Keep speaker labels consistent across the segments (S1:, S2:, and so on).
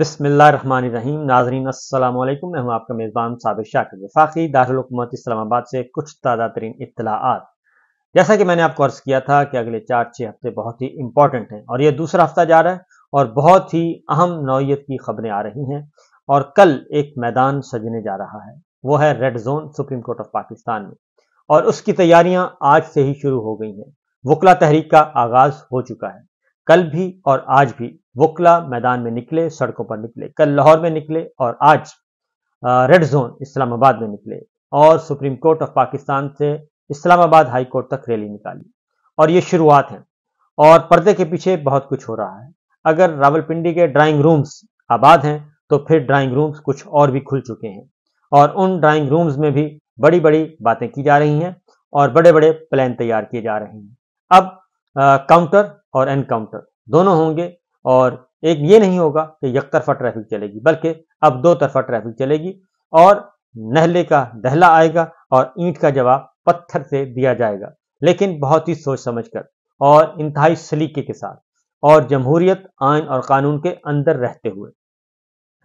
S1: बिसमीम नाजरीन असलकुम मैं हूं आपका मेज़बान साबिर शाकिर वफाकी दारकूमत इस्लामाबाद से कुछ ताज़ा तरीन इतलाआत जैसा कि मैंने आपको अर्ज़ किया था कि अगले चार छः हफ्ते बहुत ही इंपॉर्टेंट हैं और यह दूसरा हफ्ता जा रहा है और बहुत ही अहम नौीयत की खबरें आ रही हैं और कल एक मैदान सजने जा रहा है वो है red zone supreme court of Pakistan में और उसकी तैयारियां आज से ही शुरू हो गई हैं वकला तहरीक का आगाज हो चुका है कल भी और आज भी वोकला मैदान में निकले सड़कों पर निकले कल लाहौर में निकले और आज रेड जोन इस्लामाबाद में निकले और सुप्रीम कोर्ट ऑफ पाकिस्तान से इस्लामाबाद हाई कोर्ट तक रैली निकाली और ये शुरुआत है और पर्दे के पीछे बहुत कुछ हो रहा है अगर रावलपिंडी के ड्राइंग रूम्स आबाद हैं तो फिर ड्राइंग रूम्स कुछ और भी खुल चुके हैं और उन ड्राइंग रूम्स में भी बड़ी बड़ी बातें की जा रही हैं और बड़े बड़े प्लान तैयार किए जा रहे हैं अब काउंटर और एनकाउंटर दोनों होंगे और एक ये नहीं होगा कि यक तरफा ट्रैफिक चलेगी बल्कि अब दो तरफा ट्रैफिक चलेगी और नहले का दहला आएगा और ईंट का जवाब पत्थर से दिया जाएगा लेकिन बहुत ही सोच समझ कर और इंतहाई सलीके के साथ और जमहूरियत आयन और कानून के अंदर रहते हुए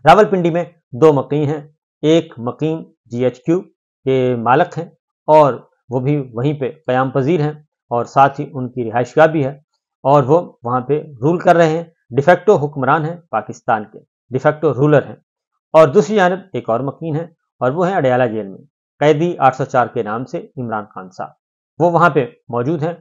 S1: रावलपिंडी में दो मकीन हैं एक मकीन जीएचक्यू के मालक हैं और वो भी वहीं पे क्याम पजीर हैं और साथ ही उनकी गाह भी है और वो वहाँ पे रूल कर रहे हैं डिफेक्टो हुक्मरान हैं पाकिस्तान के डिफेक्टो रूलर हैं और दूसरी जानब एक और मकीन है और वो है अडयाला जेल में कैदी 804 के नाम से इमरान खान साहब वो वहां पे मौजूद हैं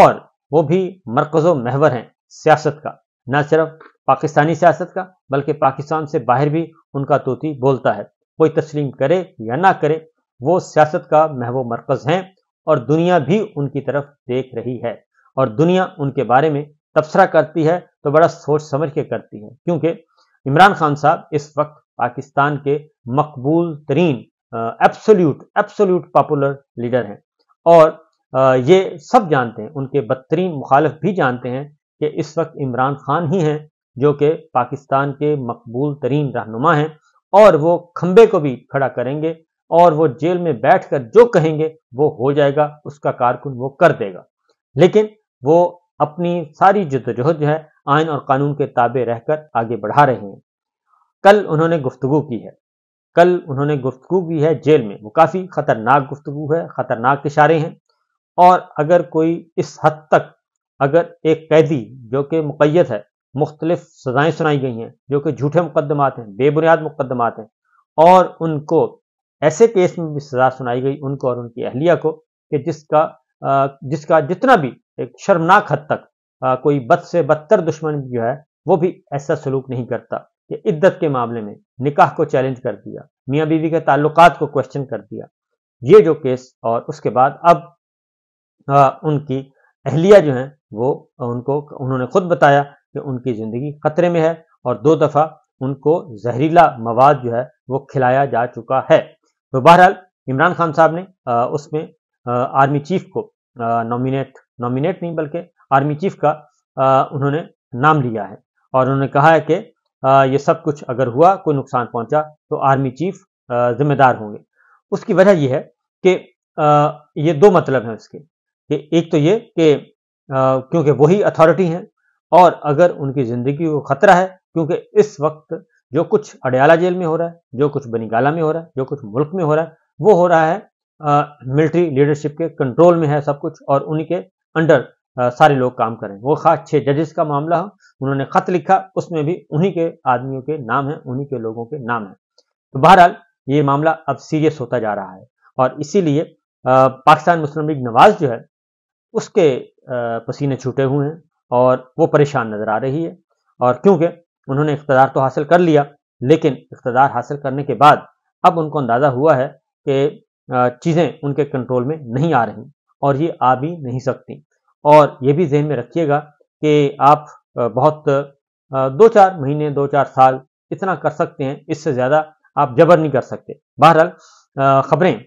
S1: और वो भी मरकजो महवर हैं सियासत का न सिर्फ पाकिस्तानी सियासत का बल्कि पाकिस्तान से बाहर भी उनका तोती बोलता है कोई तस्लीम करे या ना करे वो सियासत का महव मरकज हैं और दुनिया भी उनकी तरफ देख रही है और दुनिया उनके बारे में तबसरा करती है तो बड़ा सोच समझ के करती है क्योंकि इमरान खान साहब इस वक्त पाकिस्तान के मकबूल तरीन एब्सोल्यूट एब्सोल्यूट पॉपुलर लीडर हैं और आ, ये सब जानते हैं उनके बदतरीन मुखालफ भी जानते हैं कि इस वक्त इमरान खान ही हैं जो कि पाकिस्तान के मकबूल तरीन रहनुमा हैं और वो खंबे को भी खड़ा करेंगे और वो जेल में बैठकर जो कहेंगे वो हो जाएगा उसका कारकुन वो कर देगा लेकिन वो अपनी सारी जदोजहद जो है आयन और कानून के ताबे रहकर आगे बढ़ा रहे हैं कल उन्होंने गुफ्तु की है कल उन्होंने गुफ्तु की है जेल में वो काफ़ी ख़तरनाक गुफ्तु है ख़तरनाक इशारे हैं और अगर कोई इस हद तक अगर एक कैदी जो कि मुकैद है मुख्तलिफ सजाएं सुनाई गई हैं जो कि झूठे मुकदमात हैं बेबुनियाद मुकदमात हैं और उनको ऐसे केस में भी सजा सुनाई गई उनको और उनकी अहलिया को कि जिसका जिसका जितना भी एक शर्मनाक हद तक आ, कोई बद से बदतर दुश्मन जो है वो भी ऐसा सलूक नहीं करता कि इद्दत के मामले में निकाह को चैलेंज कर दिया मियाँ बीवी के ताल्लुक को क्वेश्चन कर दिया ये जो केस और उसके बाद अब आ, उनकी अहलिया जो है वो उनको उन्होंने खुद बताया कि उनकी ज़िंदगी खतरे में है और दो दफ़ा उनको जहरीला मवाद जो है वो खिलाया जा चुका है तो बहरहाल इमरान खान साहब ने आ, उसमें आ, आर्मी चीफ को नॉमिनेट नॉमिनेट नहीं बल्कि आर्मी चीफ का आ, उन्होंने नाम लिया है और उन्होंने कहा है कि ये सब कुछ अगर हुआ कोई नुकसान पहुंचा तो आर्मी चीफ जिम्मेदार होंगे उसकी वजह यह है कि ये दो मतलब हैं उसके कि एक तो ये कि क्योंकि वही अथॉरिटी हैं और अगर उनकी ज़िंदगी को ख़तरा है क्योंकि इस वक्त जो कुछ अडयाला जेल में हो रहा है जो कुछ बनीगाला में हो रहा है जो कुछ मुल्क में हो रहा है वो हो रहा है मिलिट्री लीडरशिप के कंट्रोल में है सब कुछ और उनके अंडर सारे लोग काम करें वो खास छः जजेस का मामला हो उन्होंने खत लिखा उसमें भी उन्हीं के आदमियों के नाम है उन्हीं के लोगों के नाम है तो बहरहाल ये मामला अब सीरियस होता जा रहा है और इसीलिए पाकिस्तान मुस्लिम लीग नवाज जो है उसके पसीने छूटे हुए हैं और वो परेशान नज़र आ रही है और क्योंकि उन्होंने इकतदार तो हासिल कर लिया लेकिन इकतदार हासिल करने के बाद अब उनको अंदाज़ा हुआ है कि चीज़ें उनके कंट्रोल में नहीं आ रही और ये आ भी नहीं सकती और ये भी जहन में रखिएगा कि आप बहुत दो चार महीने दो चार साल इतना कर सकते हैं इससे ज़्यादा आप जबर नहीं कर सकते बहरहाल खबरें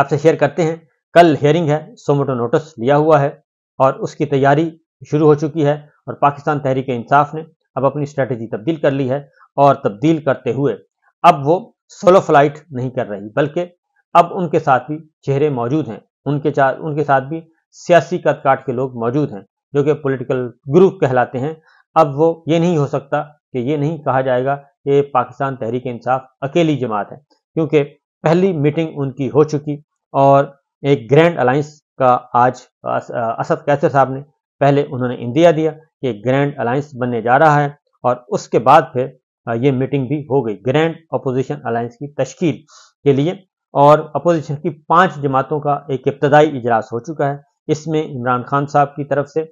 S1: आपसे शेयर करते हैं कल हेयरिंग है सोमोटो नोटिस लिया हुआ है और उसकी तैयारी शुरू हो चुकी है और पाकिस्तान तहरीक इंसाफ ने अब अपनी स्ट्रैटेजी तब्दील कर ली है और तब्दील करते हुए अब वो सोलो फ्लाइट नहीं कर रही बल्कि अब उनके साथ भी चेहरे मौजूद हैं उनके चार उनके साथ भी सियासी कद काट के लोग मौजूद हैं जो कि पॉलिटिकल ग्रुप कहलाते हैं अब वो ये नहीं हो सकता कि ये नहीं कहा जाएगा कि पाकिस्तान तहरीक इंसाफ अकेली जमात है क्योंकि पहली मीटिंग उनकी हो चुकी और एक ग्रैंड अलायंस का आज असद कैसर साहब ने पहले उन्होंने इंदिया दिया कि ग्रैंड अलायंस बनने जा रहा है और उसके बाद फिर ये मीटिंग भी हो गई ग्रैंड अपोजिशन अलायंस की तश्कील के लिए और अपोजिशन की पांच जमातों का एक इब्तदाई इजलास हो चुका है इसमें इमरान खान साहब की तरफ से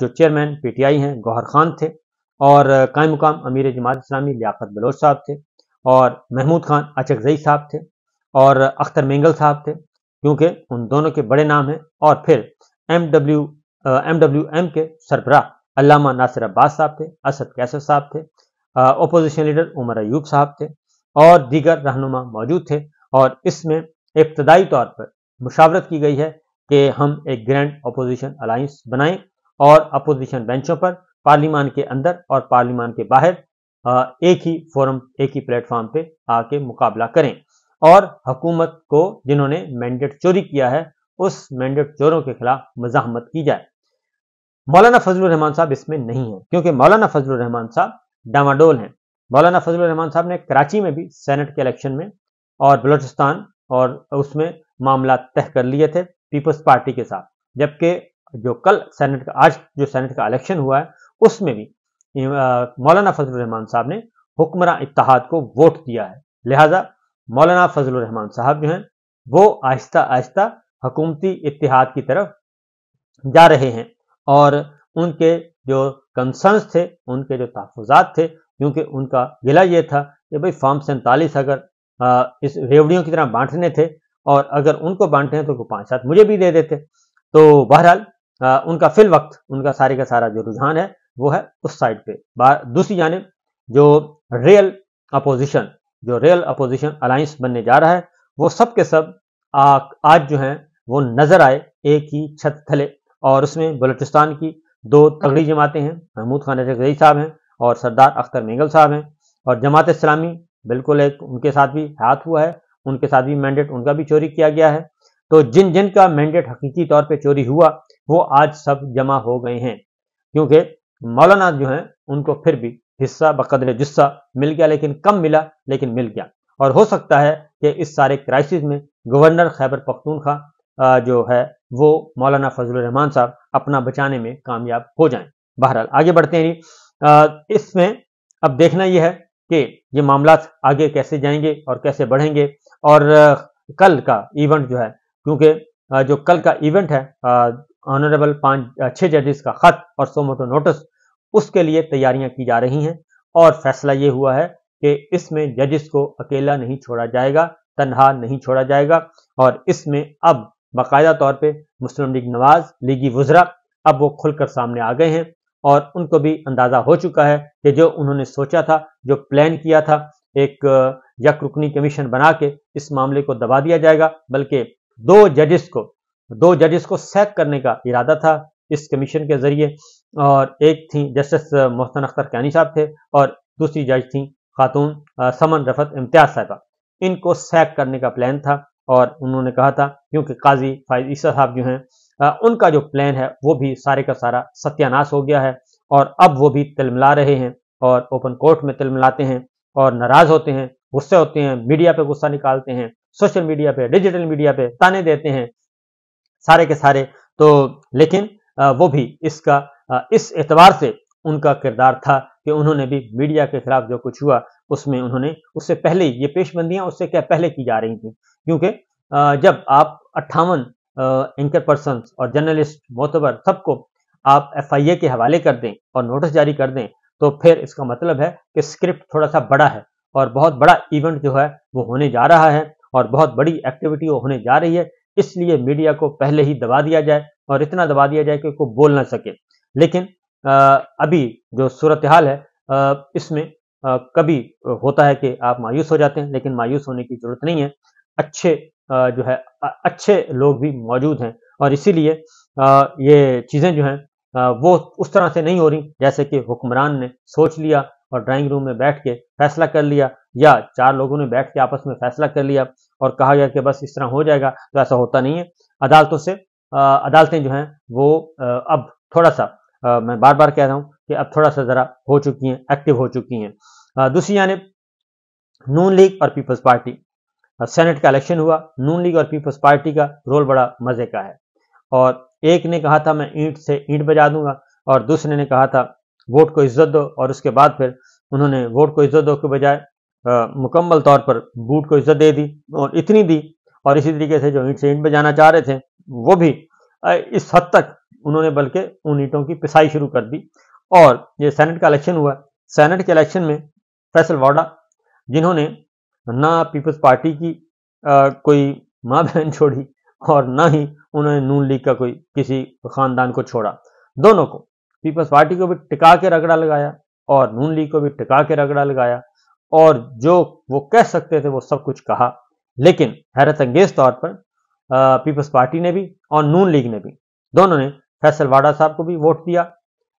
S1: जो चेयरमैन पीटीआई हैं गौहर खान थे और कायम मुकाम अमीर जमात इस्लामी लियाकत बलोच साहब थे और महमूद खान जई साहब थे और अख्तर मेंगल साहब थे क्योंकि उन दोनों के बड़े नाम हैं और फिर M W M W M के सरबराह अलामा नासिर अब्बास साहब थे असद कैसर साहब थे अपोजिशन लीडर उमर अयूब साहब थे और दीगर रहनुमा मौजूद थे और इसमें इब्तदाई तौर पर मुशावरत की गई है कि हम एक ग्रैंड अपोजिशन अलाइंस बनाएं और अपोजिशन बेंचों पर पार्लियामान के अंदर और पार्लिमान के बाहर एक ही फोरम एक ही प्लेटफॉर्म पे आके मुकाबला करें और हुकूमत को जिन्होंने मैंडेट चोरी किया है उस मैंडेट चोरों के खिलाफ मजामत की जाए मौलाना फजल रहमान साहब इसमें नहीं है क्योंकि मौलाना फजल रहमान साहब डामाडोल हैं मौलाना फजल रहमान साहब ने कराची में भी सेनेट के इलेक्शन में और बलोचिस्तान और उसमें मामला तय कर लिए थे पीपल्स पार्टी के साथ जबकि जो कल सेनेट का आज जो सेनेट का इलेक्शन हुआ है उसमें भी मौलाना फजल रहमान साहब ने हुक्मरान इतिहाद को वोट दिया है लिहाजा मौलाना फजल रहमान साहब जो हैं वो आहिस्ता आहिस्ता हकूमती इतिहाद की तरफ जा रहे हैं और उनके जो कंसर्न्स थे उनके जो तहफात थे क्योंकि उनका गिला ये था कि भाई फॉर्म सैंतालीस अगर इस रेवड़ियों की तरह बांटने थे और अगर उनको बांटते हैं तो उनको पांच सात मुझे भी दे देते तो बहरहाल उनका फिल वक्त उनका सारे का सारा जो रुझान है वो है उस साइड पे दूसरी जानब जो रियल अपोजिशन जो रियल अपोजिशन अलायंस बनने जा रहा है वो सब के सब आ, आज जो है वो नजर आए एक ही छत थले और उसमें बलूचिस्तान की दो तगड़ी जमातें हैं महमूद खान साहब हैं और सरदार अख्तर मेंगल साहब हैं और जमात इस्लामी बिल्कुल एक उनके साथ भी हाथ हुआ है उनके साथ भी मैंडेट उनका भी चोरी किया गया है तो जिन जिन का मैंडेट हकीकी तौर पे चोरी हुआ वो आज सब जमा हो गए हैं क्योंकि मौलाना जो हैं उनको फिर भी हिस्सा बकदर जुस्सा मिल गया लेकिन कम मिला लेकिन मिल गया और हो सकता है कि इस सारे क्राइसिस में गवर्नर खैबर पख्तूनखा जो है वो मौलाना फजल रहमान साहब अपना बचाने में कामयाब हो जाएं बहरहाल आगे बढ़ते हैं इसमें अब देखना यह है कि ये मामला आगे कैसे जाएंगे और कैसे बढ़ेंगे और कल का इवेंट जो है क्योंकि जो कल का इवेंट है ऑनरेबल पांच छह जजेस का खत और सोमोटो नोटिस उसके लिए तैयारियां की जा रही हैं और फैसला ये हुआ है कि इसमें जजिस को अकेला नहीं छोड़ा जाएगा तनहा नहीं छोड़ा जाएगा और इसमें अब बाकायदा तौर पे मुस्लिम लीग नवाज लीगी वजरा अब वो खुलकर सामने आ गए हैं और उनको भी अंदाजा हो चुका है कि जो उन्होंने सोचा था जो प्लान किया था एक यक रुकनी कमीशन बना के इस मामले को दबा दिया जाएगा बल्कि दो जजेस को दो जजेस को सैक करने का इरादा था इस कमीशन के जरिए और एक थी जस्टिस मोहसन अख्तर कैनी साहब थे और दूसरी जज थी खातून समन रफत इम्तियाज साहबा इनको सैक करने का प्लान था और उन्होंने कहा था क्योंकि काजी फायद ईसा साहब जो हैं उनका जो प्लान है वो भी सारे का सारा सत्यानाश हो गया है और अब वो भी तिलमिला रहे हैं और ओपन कोर्ट में तिलमिलाते हैं और नाराज होते हैं गुस्से होते हैं मीडिया पे गुस्सा निकालते हैं सोशल मीडिया पे डिजिटल मीडिया पे ताने देते हैं सारे के सारे तो लेकिन वो भी इसका इस एतबार से उनका किरदार था कि उन्होंने भी मीडिया के खिलाफ जो कुछ हुआ उसमें उन्होंने उससे पहले ये पेशबंदियां उससे क्या पहले की जा रही थी क्योंकि जब आप अट्ठावन एंकर पर्सन और जर्नलिस्ट मोतबर सबको आप एफ के हवाले कर दें और नोटिस जारी कर दें तो फिर इसका मतलब है कि स्क्रिप्ट थोड़ा सा बड़ा है और बहुत बड़ा इवेंट जो है वो होने जा रहा है और बहुत बड़ी एक्टिविटी होने जा रही है इसलिए मीडिया को पहले ही दबा दिया जाए और इतना दबा दिया जाए कि वो बोल ना सके लेकिन आ, अभी जो सूरत हाल है आ, इसमें आ, कभी होता है कि आप मायूस हो जाते हैं लेकिन मायूस होने की जरूरत नहीं है अच्छे जो है अच्छे लोग भी मौजूद हैं और इसीलिए ये चीज़ें जो हैं वो उस तरह से नहीं हो रही जैसे कि हुक्मरान ने सोच लिया और ड्राइंग रूम में बैठ के फैसला कर लिया या चार लोगों ने बैठ के आपस में फैसला कर लिया और कहा गया कि बस इस तरह हो जाएगा तो ऐसा होता नहीं है अदालतों से अदालतें जो हैं वो अब थोड़ा सा मैं बार बार कह रहा हूँ कि अब थोड़ा सा ज़रा हो चुकी हैं एक्टिव हो चुकी हैं दूसरी जानब नून लीग और पीपल्स पार्टी सेनेट का इलेक्शन हुआ नून लीग और पीपल्स पार्टी का रोल बड़ा मजे का है और एक ने कहा था मैं ईंट से ईंट बजा दूंगा और दूसरे ने कहा था वोट को इज्जत दो और उसके बाद फिर उन्होंने वोट को इज्जत दो के बजाय मुकम्मल तौर पर बूट को इज्जत दे दी और इतनी दी और इसी तरीके से जो ईंट से ईंट बजाना चाह रहे थे वो भी इस हद तक उन्होंने बल्कि उन ईंटों की पिसाई शुरू कर दी और ये सेनेट का इलेक्शन हुआ सेनेट के इलेक्शन में फैसल वाडा जिन्होंने ना पीपल्स पार्टी की आ, कोई माँ बहन छोड़ी और ना ही उन्होंने नून लीग का कोई किसी खानदान को छोड़ा दोनों को पीपल्स पार्टी को भी टिका के रगड़ा लगाया और नून लीग को भी टिका के रगड़ा लगाया और जो वो कह सकते थे वो सब कुछ कहा लेकिन हैरत अंगेज तौर पर पीपल्स पार्टी ने भी और नून लीग ने भी दोनों ने फैसल वाडा साहब को भी वोट दिया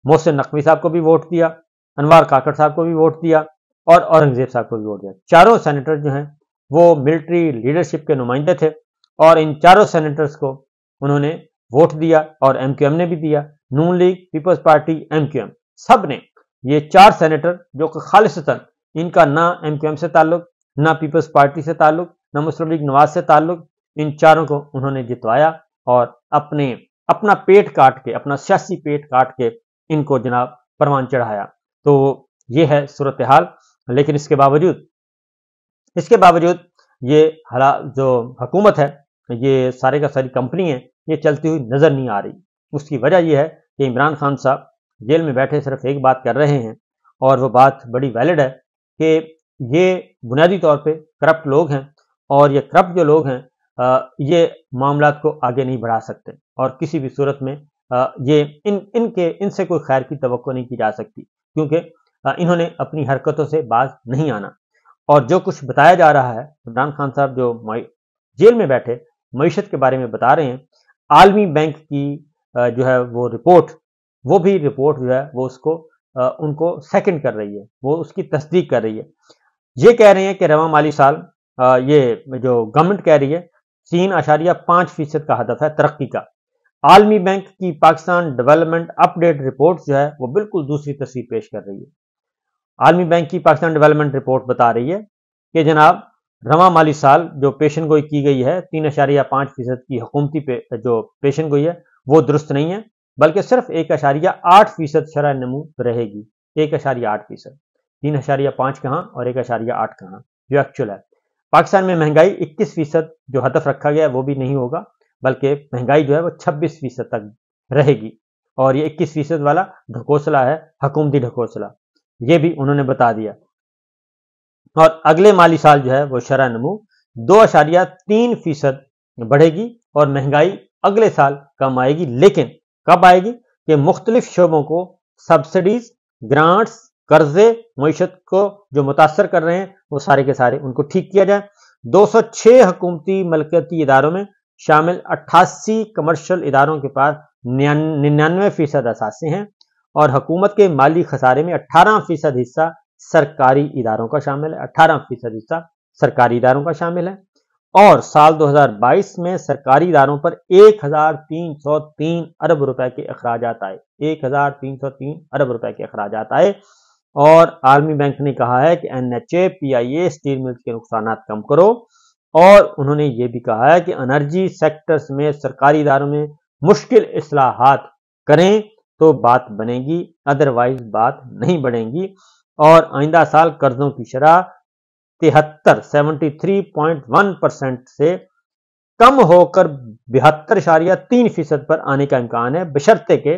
S1: मोहसिन नकवी साहब को भी वोट दिया अनवर काकड़ साहब को भी वोट दिया और औरंगजेब साहब को भी वोट दिया चारों सेनेटर जो हैं वो मिलिट्री लीडरशिप के नुमाइंदे थे और इन चारों सेनेटर्स को उन्होंने वोट दिया और एमक्यूएम ने भी दिया नून लीग पीपल्स पार्टी एमक्यूएम सब ने ये चार सेनेटर जो कि खालिशतन इनका ना एमक्यूएम से ताल्लुक ना पीपल्स पार्टी से ताल्लुक ना मुस्लिम लीग नवाज से ताल्लुक इन चारों को उन्होंने जितवाया और अपने अपना पेट काट के अपना सियासी पेट काट के इनको जनाब परवान चढ़ाया तो ये है सूरत हाल लेकिन इसके बावजूद इसके बावजूद ये हरा जो हकूमत है ये सारे का सारी कंपनी है ये चलती हुई नज़र नहीं आ रही उसकी वजह यह है कि इमरान खान साहब जेल में बैठे सिर्फ एक बात कर रहे हैं और वो बात बड़ी वैलिड है कि ये बुनियादी तौर पे करप्ट लोग हैं और ये करप्ट जो लोग हैं ये मामला को आगे नहीं बढ़ा सकते और किसी भी सूरत में ये इन इनके इनसे कोई खैर की तो नहीं की जा सकती क्योंकि इन्होंने अपनी हरकतों से बाज नहीं आना और जो कुछ बताया जा रहा है इमरान खान साहब जो जेल में बैठे मीशत के बारे में बता रहे हैं आलमी बैंक की जो है वो रिपोर्ट वो भी रिपोर्ट जो है वो उसको उनको सेकंड कर रही है वो उसकी तस्दीक कर रही है ये कह रहे हैं कि रवा माली साल ये जो गवर्नमेंट कह रही है तीन आशारिया पांच फीसद का हदफ है तरक्की का आलमी बैंक की पाकिस्तान डेवलपमेंट अपडेट रिपोर्ट जो है वो बिल्कुल दूसरी तस्वीर पेश कर रही है आर्मी बैंक की पाकिस्तान डेवलपमेंट रिपोर्ट बता रही है कि जनाब रवा माली साल जो पेशन गोई की गई है तीन अशारिया पांच फीसद की हुकूमती पे, जो पेशन गोई है वो दुरुस्त नहीं है बल्कि सिर्फ एक अशारिया आठ फीसद शरा नमू रहेगी एक अशारिया आठ फीसद तीन अशारिया पांच कहाँ और एक अशारिया आठ कहाँ जो एक्चुअल है पाकिस्तान में महंगाई इक्कीस फीसद जो हदफ रखा गया है वो भी नहीं होगा बल्कि महंगाई जो है वो छब्बीस फीसद तक रहेगी और ये इक्कीस फीसद वाला ढकोसला है हकूमती ढकोसला ये भी उन्होंने बता दिया और अगले माली साल जो है वो शरा नमू दो अशारिया तीन फीसद बढ़ेगी और महंगाई अगले साल कम आएगी लेकिन कब आएगी कि मुख्तलिफ शोबों को सब्सिडीज ग्रांट्स कर्जे मीशत को जो मुतासर कर रहे हैं वो सारे के सारे उनको ठीक किया जाए 206 हकूमती मलकती इदारों में शामिल अट्ठासी कमर्शल इदारों के पास निन्यानवे फीसद असासे हैं और हुकूमत के माली खसारे में 18 फीसद हिस्सा सरकारी इदारों का शामिल है 18 फीसद हिस्सा सरकारी इदारों का शामिल है और साल 2022 में सरकारी इदारों पर 1303 अरब रुपए के अखराज आए 1303 अरब रुपए के अखराज आए और आर्मी बैंक ने कहा है कि N H A P I A steel mills के नुकसान कम करो और उन्होंने ये भी कहा है कि एनर्जी सेक्टर्स में सरकारी इदारों में मुश्किल असलाहत करें तो बात बनेगी अदरवाइज बात नहीं बढ़ेगी और आइंदा साल कर्जों की शराह तिहत्तर seventy three point one percent से कम होकर बहत्तर इशारिया तीन फीसद पर आने का इम्कान है बशर्ते के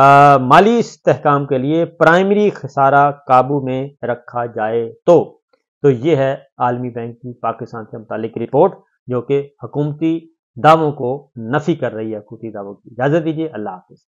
S1: आ, माली इस्तेकाम के लिए प्राइमरी खसारा काबू में रखा जाए तो तो ये है आलमी बैंक की पाकिस्तान से मुतालिक रिपोर्ट जो कि हकूमती दावों को नफी कर रही है हकूमती दावों की इजाज़त दीजिए अल्लाह हाफिज़